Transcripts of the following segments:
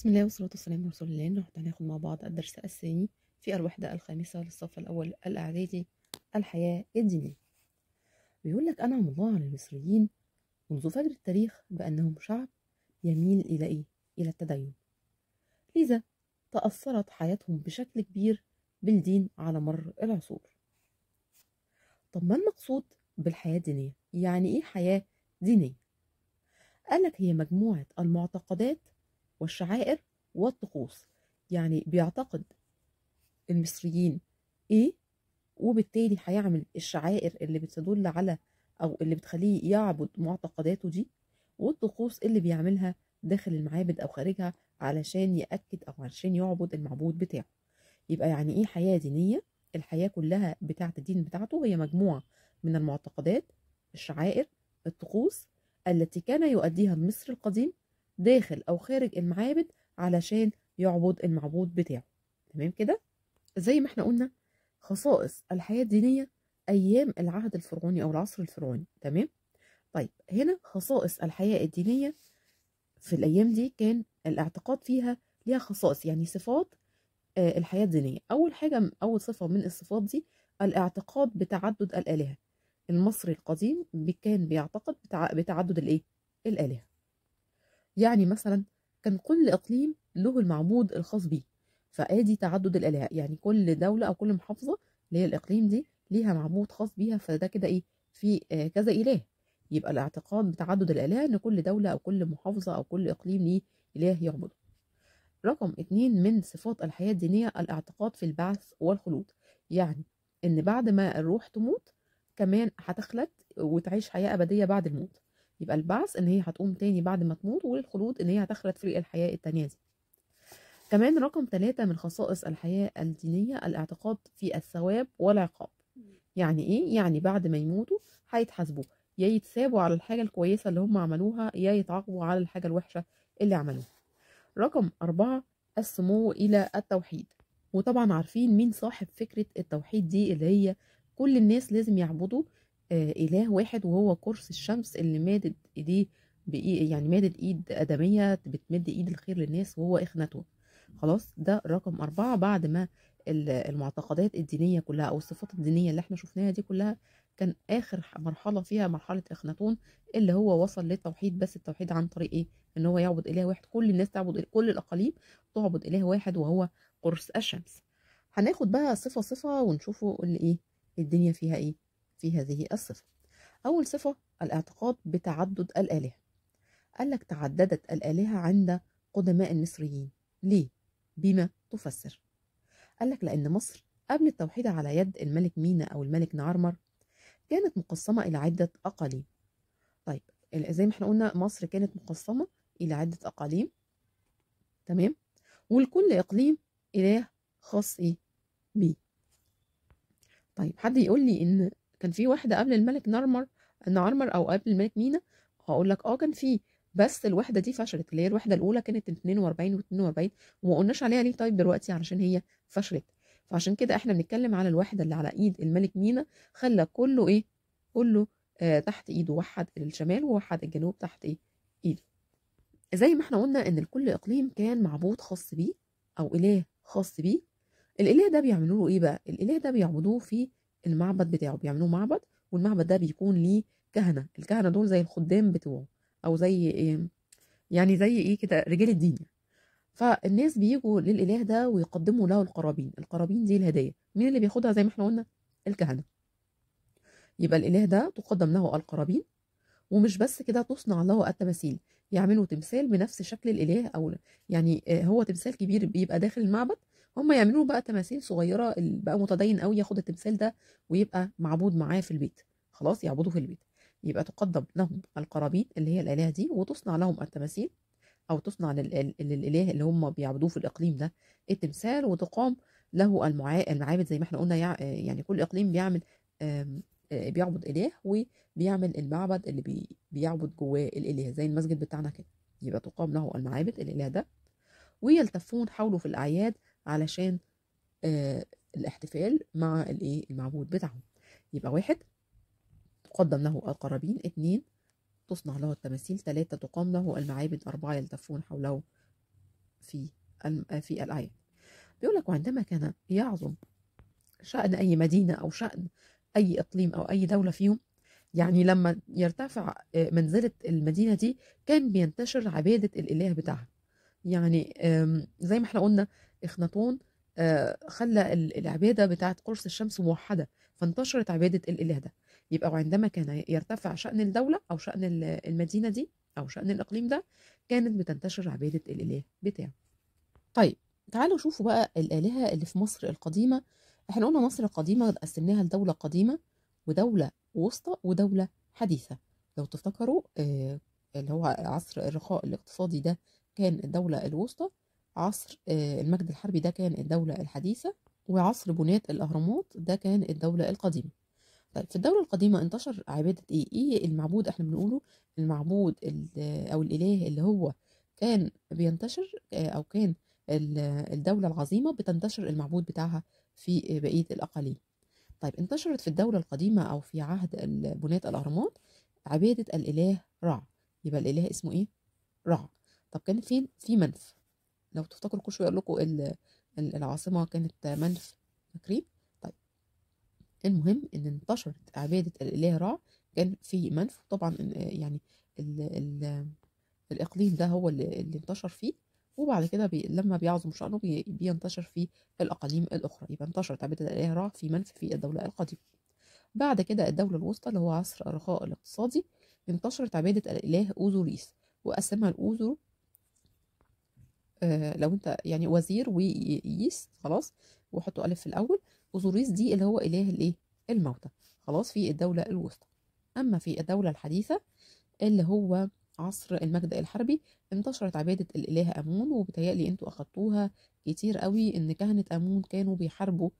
بسم الله والصلاة والسلام على رسول الله نحن هناخد مع بعض الدرس الثاني في الوحدة الخامسة للصف الأول الإعدادي الحياة الدينية بيقول لك أنعم الله على المصريين منذ فجر التاريخ بأنهم شعب يميل إلى إيه؟ إلى التدين لذا تأثرت حياتهم بشكل كبير بالدين على مر العصور طب ما المقصود بالحياة الدينية؟ يعني إيه حياة دينية؟ قالك هي مجموعة المعتقدات والشعائر والطقوس يعني بيعتقد المصريين ايه وبالتالي هيعمل الشعائر اللي بتدل على او اللي بتخليه يعبد معتقداته دي والطقوس اللي بيعملها داخل المعابد او خارجها علشان ياكد او علشان يعبد المعبود بتاعه يبقى يعني ايه حياه دينيه الحياه كلها بتاعه الدين بتاعته هي مجموعه من المعتقدات الشعائر الطقوس التي كان يؤديها المصري القديم داخل أو خارج المعابد علشان يعبد المعبود بتاعه تمام كده زي ما احنا قلنا خصائص الحياة الدينية أيام العهد الفرعوني أو العصر الفرعوني تمام طيب هنا خصائص الحياة الدينية في الأيام دي كان الاعتقاد فيها ليها خصائص يعني صفات آه، الحياة الدينية أول حاجة أول صفة من الصفات دي الاعتقاد بتعدد الآلهة المصري القديم كان بيعتقد بتعدد الإيه؟ الآلهة يعني مثلا كان كل إقليم له المعمود الخاص بيه فآدي تعدد الآلهة يعني كل دولة أو كل محافظة اللي هي الإقليم دي ليها معمود خاص بيها فده كده إيه في آه، كذا إله يبقى الاعتقاد بتعدد الآلهة إن كل دولة أو كل محافظة أو كل إقليم ليه إله يعبده رقم اتنين من صفات الحياة الدينية الاعتقاد في البعث والخلود يعني إن بعد ما الروح تموت كمان هتخلد وتعيش حياة أبدية بعد الموت يبقى البعث ان هي هتقوم تاني بعد ما تموت والخلود ان هي هتخلد في الحياه التانيه دي كمان رقم ثلاثة من خصائص الحياة الدينية الاعتقاد في الثواب والعقاب يعني ايه؟ يعني بعد ما يموتوا هيتحاسبوا يا يتسابوا على الحاجة الكويسة اللي هم عملوها يا يتعاقبوا على الحاجة الوحشة اللي عملوها رقم أربعة السمو إلى التوحيد وطبعا عارفين مين صاحب فكرة التوحيد دي اللي هي كل الناس لازم يعبدوا آه، إله واحد وهو قرص الشمس اللي مادد إيديه بإيه يعني مادد إيد آدمية بتمد إيد الخير للناس وهو إخنته خلاص ده رقم أربعة بعد ما المعتقدات الدينية كلها أو الصفات الدينية اللي احنا شفناها دي كلها كان آخر مرحلة فيها مرحلة إخناتون اللي هو وصل للتوحيد بس التوحيد عن طريق إيه؟ إن هو يعبد إله واحد كل الناس تعبد كل الأقاليم تعبد إله واحد وهو قرص الشمس هناخد بقى صفة صفة ونشوفه اللي إيه الدنيا فيها إيه في هذه الصفة أول صفة الاعتقاد بتعدد الآلهة قال لك تعددت الآلهة عند قدماء المصريين ليه؟ بما تفسر قال لك لأن مصر قبل التوحيد على يد الملك مينا أو الملك نعرمر كانت مقسمة إلى عدة أقاليم طيب زي ما احنا قلنا مصر كانت مقسمة إلى عدة أقاليم تمام ولكل إقليم إله خاص إيه بيه طيب حد يقول لي إن كان في واحده قبل الملك نارمر نارمر او قبل الملك مينا هقول لك اه كان في بس الوحده دي فشلت اللي هي الوحده الاولى كانت 42 و42 وما قلناش عليها ليه طيب دلوقتي علشان هي فشلت فعشان كده احنا بنتكلم على الوحده اللي على ايد الملك مينا خلى كله ايه كله آه تحت ايده وحد الشمال ووحد الجنوب تحت ايه ايده زي ما احنا قلنا ان كل اقليم كان معبود خاص بيه او اله خاص بيه الاله ده بيعملوا له ايه بقى الاله ده بيعبدوه في المعبد بتاعه بيعملوه معبد والمعبد ده بيكون ليه كهنه الكهنه دول زي الخدام بتوعه او زي إيه يعني زي ايه كده رجال الدين فالناس بيجوا للاله ده ويقدموا له القرابين القرابين دي الهدايا مين اللي بياخدها زي ما احنا قلنا الكهنه يبقى الاله ده تقدم له القرابين ومش بس كده تصنع له التماثيل يعملوا تمثال بنفس شكل الاله او يعني آه، هو تمثال كبير بيبقى داخل المعبد هم يعملوا بقى تماثيل صغيره اللي بقى متدين قوي ياخد التمثال ده ويبقى معبود معاه في البيت خلاص يعبدوه في البيت يبقى تقدم لهم القرابين اللي هي الالهه دي وتصنع لهم التماثيل او تصنع للاله اللي هم بيعبدوه في الاقليم ده التمثال وتقام له المعابد زي ما احنا قلنا يعني كل اقليم بيعمل آه، بيعبد اله وبيعمل المعبد اللي بيعبد جواه الاله زي المسجد بتاعنا كده يبقى تقام له المعابد الاله ده ويلتفون حوله في الاعياد علشان آه الاحتفال مع الايه المعبود بتاعهم يبقى واحد تقدم له القرابين اتنين تصنع له التماثيل ثلاثة تقام له المعابد أربعة يلتفون حوله في في الأعياد بيقول لك وعندما كان يعظم شأن أي مدينة أو شأن أي إقليم أو أي دولة فيهم يعني لما يرتفع آه، منزلة المدينة دي كان بينتشر عبادة الإله بتاعها يعني زي ما احنا قلنا اخناتون آه، خلى العبادة بتاعة قرص الشمس موحدة فانتشرت عبادة الإله ده يبقى وعندما كان يرتفع شأن الدولة أو شأن المدينة دي أو شأن الإقليم ده كانت بتنتشر عبادة الإله بتاعه طيب تعالوا شوفوا بقى الآلهة اللي في مصر القديمة احنا قلنا مصر القديمة قسمناها لدولة قديمة ودولة وسطى ودولة حديثة لو تفتكروا آه اللي هو عصر الرخاء الاقتصادي ده كان الدولة الوسطى عصر آه، المجد الحربي ده كان الدولة الحديثة وعصر بناة الأهرامات ده كان الدولة القديمة طيب في الدولة القديمة انتشر عبادة ايه؟ ايه المعبود احنا بنقوله المعبود او الاله اللي هو كان بينتشر آه، او كان الدولة العظيمة بتنتشر المعبود بتاعها في بقية الأقاليم طيب انتشرت في الدولة القديمة أو في عهد بناة الأهرامات عبادة الإله رع يبقى الإله اسمه إيه؟ رع طب كان فين؟ في منف لو تفتكروا كل شويه اقول لكم العاصمه كانت منف فاكرين طيب المهم ان انتشرت عباده الاله رع كان في منف طبعا يعني ال ال الاقليم ده هو اللي, اللي انتشر فيه وبعد كده بي لما بيعظم شأنه بي بينتشر في الأقاليم الأخرى يبقى انتشرت عبادة الإله رع في منف في الدولة القديمة بعد كده الدولة الوسطى اللي هو عصر الرخاء الاقتصادي انتشرت عبادة الإله أوزوريس وقسمها الأوزو آه، لو انت يعني وزير ويس خلاص وحطوا الف في الاول اوزوريس دي اللي هو اله الايه الموتى خلاص في الدوله الوسطى اما في الدوله الحديثه اللي هو عصر المجد الحربي انتشرت عباده الاله امون وبتهيألي انتوا اخدتوها كتير قوي ان كهنه امون كانوا بيحاربوا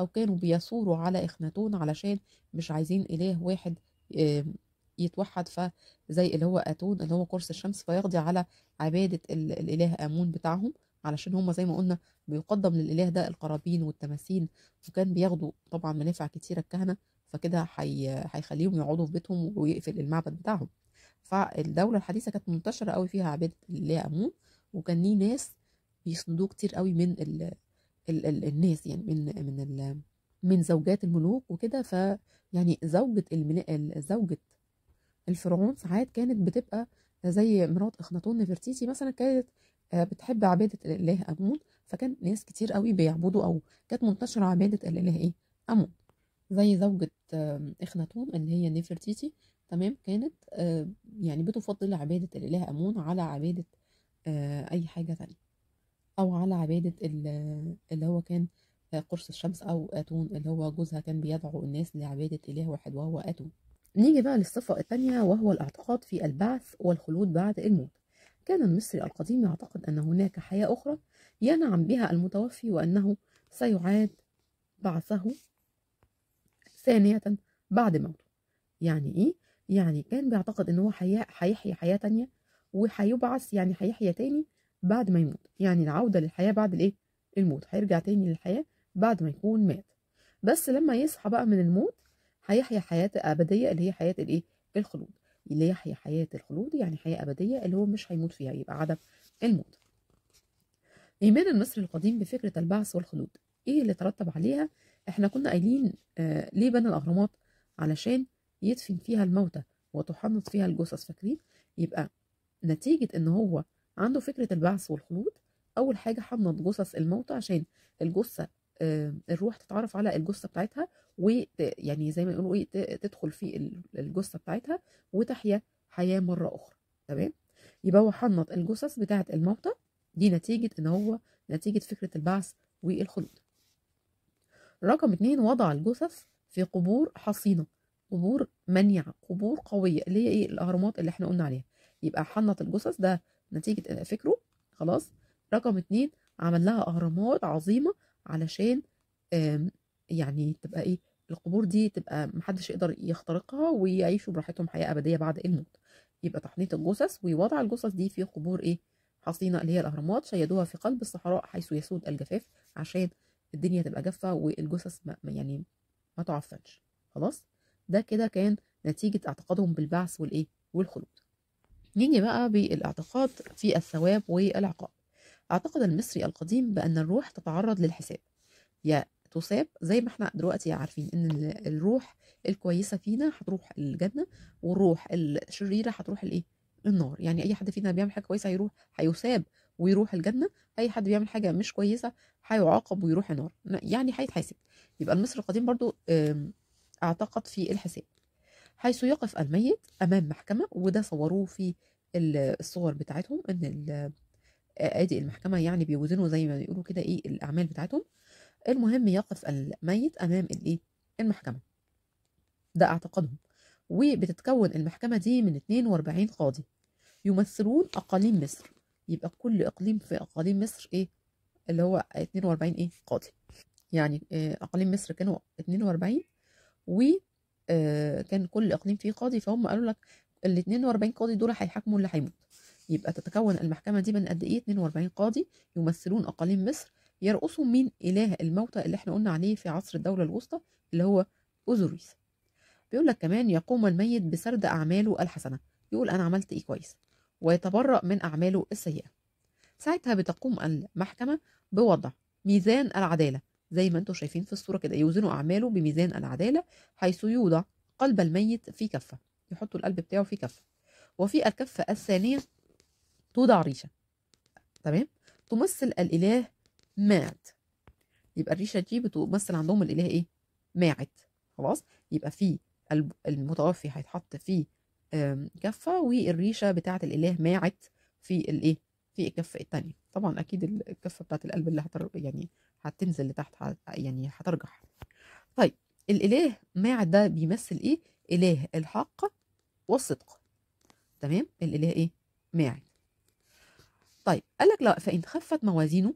او كانوا بيثوروا على اخناتون علشان مش عايزين اله واحد يتوحد فزي اللي هو اتون اللي هو قرص الشمس فيقضي على عباده الاله امون بتاعهم علشان هما زي ما قلنا بيقدم للاله ده القرابين والتماثيل وكان بياخدوا طبعا منافع كتيره الكهنه فكده هيخليهم يقعدوا في بيتهم ويقفل المعبد بتاعهم فالدوله الحديثه كانت منتشره قوي فيها عباده الاله امون وكان ليه ناس بيسندوه كتير قوي من ال ال ال الناس يعني من من ال من زوجات الملوك وكده ف يعني زوجة زوجة الفرعون ساعات كانت بتبقى زي مرات اخناتون نفرتيتي مثلا كانت آه، بتحب عباده الاله امون فكان ناس كتير قوي بيعبدوا او كانت منتشره عباده الاله ايه امون زي زوجة إخناتون اللي هي نفرتيتي تمام كانت آه، يعني بتفضل عبادة الإله أمون على عبادة آه، أي حاجة تانية أو على عبادة اللي هو كان قرص الشمس أو آتون اللي هو جوزها كان بيدعو الناس لعبادة إله واحد وهو آتون نيجي بقى للصفة الثانية وهو الاعتقاد في البعث والخلود بعد الموت كان المصري القديم يعتقد أن هناك حياة أخرى ينعم بها المتوفي وأنه سيعاد بعثه ثانية بعد موته يعني إيه؟ يعني كان بيعتقد أن هو حياة هيحيا حياة تانية وهيبعث يعني هيحيا تاني بعد ما يموت يعني العودة للحياة بعد الإيه؟ الموت هيرجع تاني للحياة بعد ما يكون مات بس لما يصحى بقى من الموت هيحيا حياة أبدية اللي هي حياة الإيه؟ الخلود اللي يحيا حياة الخلود يعني حياة أبدية اللي هو مش هيموت فيها يبقى عدم الموت إيمان المصري القديم بفكرة البعث والخلود إيه اللي ترتب عليها؟ إحنا كنا قايلين آه ليه بنى الأهرامات؟ علشان يدفن فيها الموتى وتحنط فيها الجثث فاكرين؟ يبقى نتيجة إن هو عنده فكرة البعث والخلود أول حاجة حنط جثث الموتى عشان الجثة آه، الروح تتعرف على الجثه بتاعتها ويعني زي ما يقولوا ايه تدخل في الجثه بتاعتها وتحيا حياه مره اخرى تمام يبقى هو حنط الجثث بتاعه الموتى دي نتيجه ان هو نتيجه فكره البعث والخلود رقم اتنين وضع الجثث في قبور حصينه قبور منيعه قبور قويه اللي هي ايه الاهرامات اللي احنا قلنا عليها يبقى حنط الجثث ده نتيجه فكره خلاص رقم اتنين عمل لها اهرامات عظيمه علشان يعني تبقى ايه القبور دي تبقى محدش يقدر يخترقها ويعيشوا براحتهم حياه ابديه بعد الموت يبقى تحنيط الجثث ووضع الجثث دي في قبور ايه حصينه اللي هي الاهرامات شيدوها في قلب الصحراء حيث يسود الجفاف عشان الدنيا تبقى جافه والجثث يعني ما تعفنش خلاص ده كده كان نتيجه اعتقادهم بالبعث والايه والخلود نيجي بقى بالاعتقاد في الثواب والعقاب اعتقد المصري القديم بأن الروح تتعرض للحساب يا تصاب زي ما احنا دلوقتي عارفين ان الروح الكويسه فينا هتروح الجنه والروح الشريره هتروح الايه النار يعني اي حد فينا بيعمل حاجه كويسه هيروح هيثاب ويروح الجنه اي حد بيعمل حاجه مش كويسه هيعاقب ويروح النار يعني هيتحاسب يبقى المصر القديم برضو اعتقد في الحساب حيث يقف الميت امام محكمه وده صوروه في الصور بتاعتهم ان ادي المحكمه يعني بيوزنوا زي ما بيقولوا كده ايه الاعمال بتاعتهم المهم يقف الميت امام الايه المحكمه ده اعتقادهم وبتتكون المحكمه دي من 42 قاضي يمثلون اقاليم مصر يبقى كل اقليم في اقاليم مصر ايه اللي هو 42 ايه قاضي يعني آه، اقاليم مصر كانوا 42 و آه، كان كل اقليم فيه قاضي فهم قالوا لك ال 42 قاضي دول هيحاكموا اللي هيموت يبقى تتكون المحكمة دي من قد إيه 42 قاضي يمثلون أقاليم مصر يرقصوا من إله الموتى اللي احنا قلنا عليه في عصر الدولة الوسطى اللي هو أوزوريس بيقول لك كمان يقوم الميت بسرد أعماله الحسنة يقول أنا عملت إيه كويس ويتبرأ من أعماله السيئة ساعتها بتقوم المحكمة بوضع ميزان العدالة زي ما انتم شايفين في الصورة كده يوزنوا أعماله بميزان العدالة حيث يوضع قلب الميت في كفة يحطوا القلب بتاعه في كفة وفي الكفة الثانية توضع ريشة تمام تمثل الإله ماعد يبقى الريشة دي بتمثل عندهم الإله إيه ماعد خلاص يبقى في المتوفي هيتحط في كفة والريشة بتاعة الإله ماعد في الإيه في الكفة الثانيه طبعا أكيد الكفة بتاعة القلب اللي هتر يعني هتنزل لتحت يعني هترجح طيب الإله ماعد ده بيمثل إيه إله الحق والصدق تمام الإله إيه ماعد طيب قال لك لو فإن خفت موازينه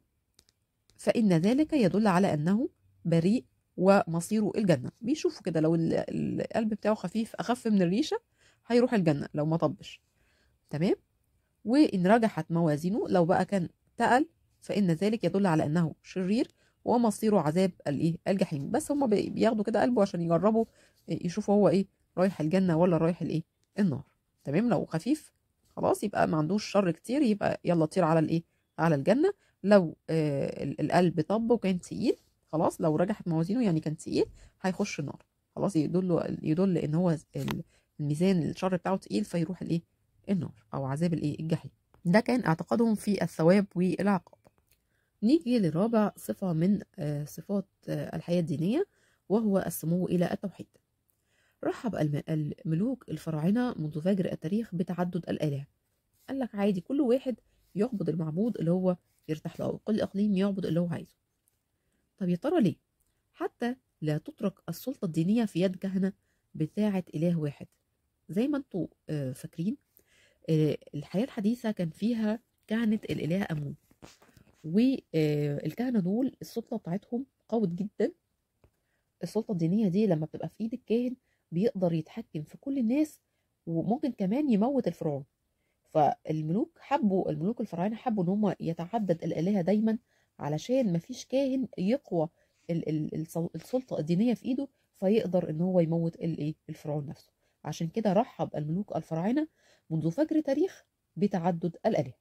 فإن ذلك يدل على أنه بريء ومصيره الجنة بيشوفوا كده لو القلب بتاعه خفيف أخف من الريشة هيروح الجنة لو ما طبش تمام وإن رجحت موازينه لو بقى كان تقل فإن ذلك يدل على أنه شرير ومصيره عذاب الايه الجحيم بس هما بياخدوا كده قلبه عشان يجربوا يشوفوا هو ايه رايح الجنة ولا رايح الايه النار تمام لو خفيف خلاص يبقى ما عندوش شر كتير يبقى يلا طير على الايه على الجنه لو آه القلب طب وكان تقيل خلاص لو رجحت موازينه يعني كان تقيل هيخش النار خلاص يدل يدل ان هو الميزان الشر بتاعه تقيل فيروح الايه النار او عذاب الايه الجحيم ده كان اعتقادهم في الثواب والعقاب نيجي لرابع صفة من آه، صفات آه، الحياة الدينية وهو السمو إلى التوحيد رحب الملوك الفراعنة منذ فجر التاريخ بتعدد الآلهة قال لك عادي كل واحد يعبد المعبود اللي هو يرتاح له أو كل إقليم يعبد اللي هو عايزه طب يا ترى ليه حتى لا تترك السلطة الدينية في يد كهنة بتاعة إله واحد زي ما انتوا آه، فاكرين آه، الحياة الحديثة كان فيها كهنة الإله أمون والكهنة آه، دول السلطة بتاعتهم قوت جدا السلطة الدينية دي لما بتبقى في ايد الكاهن بيقدر يتحكم في كل الناس وممكن كمان يموت الفرعون فالملوك حبوا الملوك الفراعنه حبوا ان هم يتعدد الالهه دايما علشان ما فيش كاهن يقوى السلطه الدينيه في ايده فيقدر ان هو يموت الايه الفرعون نفسه عشان كده رحب الملوك الفراعنه منذ فجر تاريخ بتعدد الالهه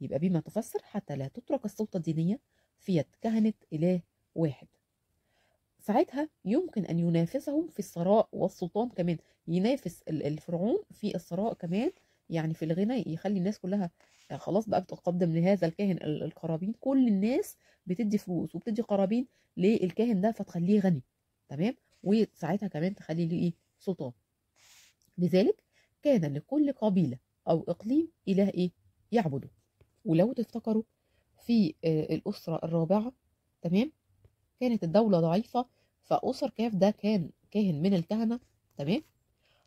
يبقى بما تفسر حتى لا تترك السلطه الدينيه في يد كهنه اله واحد ساعتها يمكن أن ينافسهم في الثراء والسلطان كمان ينافس الفرعون في الثراء كمان يعني في الغنى يخلي الناس كلها آه، خلاص بقى بتقدم لهذا الكاهن القرابين كل الناس بتدي فلوس وبتدي قرابين للكاهن ده فتخليه غني تمام وساعتها كمان تخلي له ايه سلطان لذلك كان لكل قبيله او اقليم اله ايه يعبده ولو تفتكروا في آه، الاسره الرابعه تمام كانت الدولة ضعيفة فأسر كاف ده كان كاهن من الكهنة تمام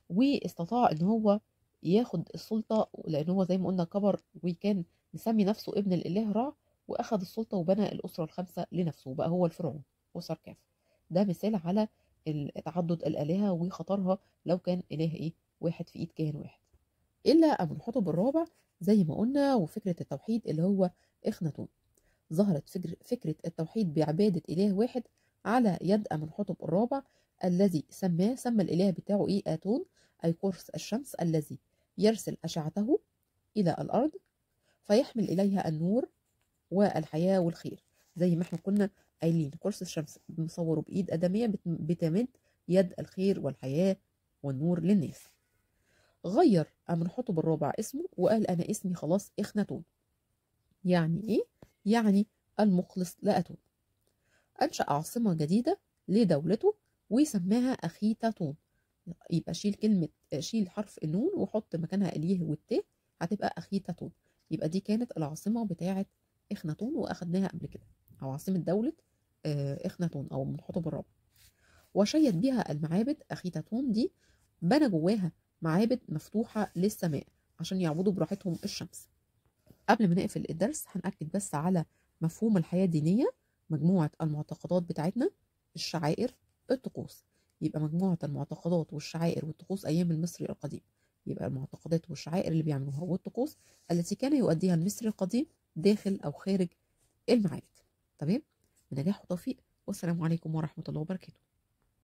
واستطاع ان هو ياخد السلطة لان هو زي ما قلنا كبر وكان مسمي نفسه ابن الاله را واخد السلطة وبنى الاسرة الخمسة لنفسه بقى هو الفرعون أسر كاف ده مثال على تعدد الآلهة وخطرها لو كان إله إيه واحد في إيد كاهن واحد إلا أبو الحطب الرابع زي ما قلنا وفكرة التوحيد اللي هو إخناتون ظهرت فكر فكرة التوحيد بعبادة إله واحد على يد أمنحتب الرابع الذي سماه سمى الإله بتاعه إيه آتون أي قرص الشمس الذي يرسل أشعته إلى الأرض فيحمل إليها النور والحياة والخير زي ما احنا كنا قايلين قرص الشمس مصوره بإيد آدمية بتمد يد الخير والحياة والنور للناس غير أمنحتب الرابع اسمه وقال أنا اسمي خلاص إخناتون يعني إيه يعني المخلص لأتون أنشأ عاصمة جديدة لدولته أخيتا أخيتاتون يبقى شيل كلمة شيل حرف النون وحط مكانها اليه والت هتبقى أخيتاتون يبقى دي كانت العاصمة بتاعة إخناتون وأخدناها قبل كده أو عاصمة دولة آه، إخناتون أو منحطب الرابع وشيد بها المعابد أخيتاتون دي بنى جواها معابد مفتوحة للسماء عشان يعبدوا براحتهم الشمس قبل ما نقفل الدرس هنأكد بس على مفهوم الحياة الدينية مجموعة المعتقدات بتاعتنا الشعائر الطقوس يبقى مجموعة المعتقدات والشعائر والطقوس أيام المصري القديم يبقى المعتقدات والشعائر اللي بيعملوها والطقوس التي كان يؤديها المصري القديم داخل أو خارج المعابد تمام بنجاح وتوفيق والسلام عليكم ورحمة الله وبركاته